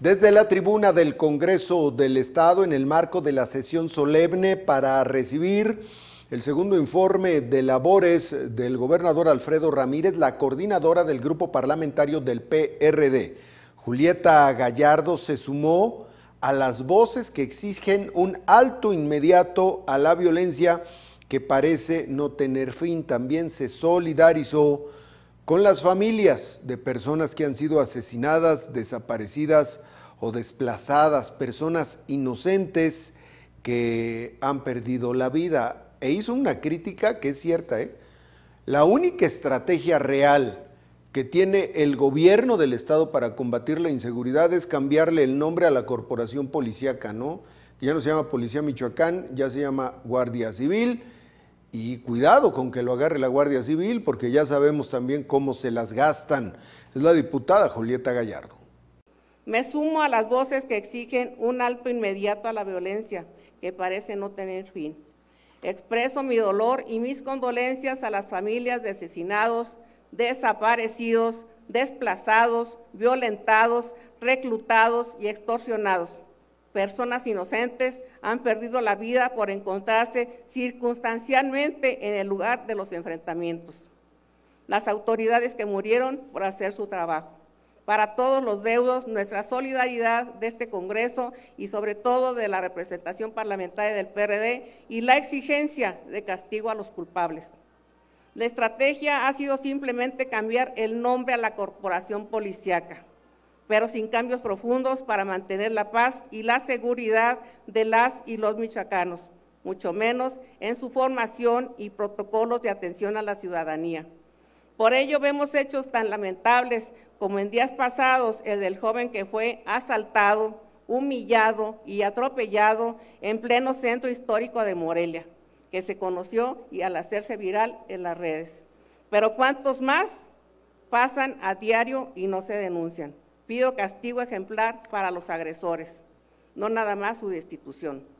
Desde la tribuna del Congreso del Estado, en el marco de la sesión solemne para recibir el segundo informe de labores del gobernador Alfredo Ramírez, la coordinadora del grupo parlamentario del PRD, Julieta Gallardo, se sumó a las voces que exigen un alto inmediato a la violencia que parece no tener fin. También se solidarizó con las familias de personas que han sido asesinadas, desaparecidas o desplazadas, personas inocentes que han perdido la vida. E hizo una crítica que es cierta. ¿eh? La única estrategia real que tiene el gobierno del Estado para combatir la inseguridad es cambiarle el nombre a la corporación policíaca, ¿no? Ya no se llama Policía Michoacán, ya se llama Guardia Civil y cuidado con que lo agarre la Guardia Civil, porque ya sabemos también cómo se las gastan. Es la diputada Julieta Gallardo. Me sumo a las voces que exigen un alto inmediato a la violencia, que parece no tener fin. Expreso mi dolor y mis condolencias a las familias de asesinados, desaparecidos, desplazados, violentados, reclutados y extorsionados, personas inocentes han perdido la vida por encontrarse circunstancialmente en el lugar de los enfrentamientos. Las autoridades que murieron por hacer su trabajo. Para todos los deudos, nuestra solidaridad de este Congreso y sobre todo de la representación parlamentaria del PRD y la exigencia de castigo a los culpables. La estrategia ha sido simplemente cambiar el nombre a la corporación Policiaca pero sin cambios profundos para mantener la paz y la seguridad de las y los michoacanos, mucho menos en su formación y protocolos de atención a la ciudadanía. Por ello vemos hechos tan lamentables como en días pasados el del joven que fue asaltado, humillado y atropellado en pleno centro histórico de Morelia, que se conoció y al hacerse viral en las redes. Pero ¿cuántos más pasan a diario y no se denuncian? Pido castigo ejemplar para los agresores, no nada más su destitución.